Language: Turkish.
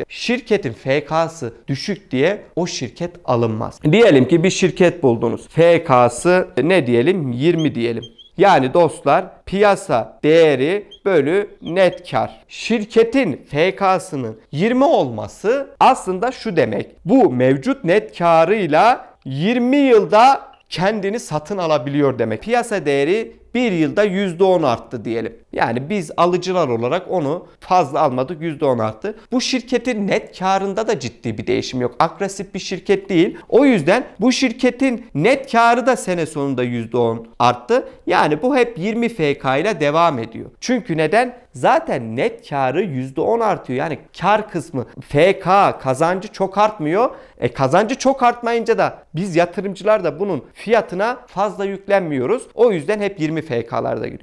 müddetçe şirketin FK'sı düşük diye o şirket alınmaz. Diyelim ki bir şirket buldunuz. FK'sı e, ne diyelim 20 diyelim. Yani dostlar piyasa değeri bölü net kar. Şirketin FK'sının 20 olması aslında şu demek. Bu mevcut net karıyla 20 yılda kendini satın alabiliyor demek. Piyasa değeri bir yılda %10 arttı diyelim. Yani biz alıcılar olarak onu fazla almadık %10 arttı. Bu şirketin net karında da ciddi bir değişim yok. Agresif bir şirket değil. O yüzden bu şirketin net karı da sene sonunda %10 arttı. Yani bu hep 20 FK ile devam ediyor. Çünkü neden? Zaten net karı %10 artıyor. Yani kar kısmı FK kazancı çok artmıyor. E kazancı çok artmayınca da biz yatırımcılar da bunun fiyatına fazla yüklenmiyoruz. O yüzden hep 20 20 FK'lar da giriyor.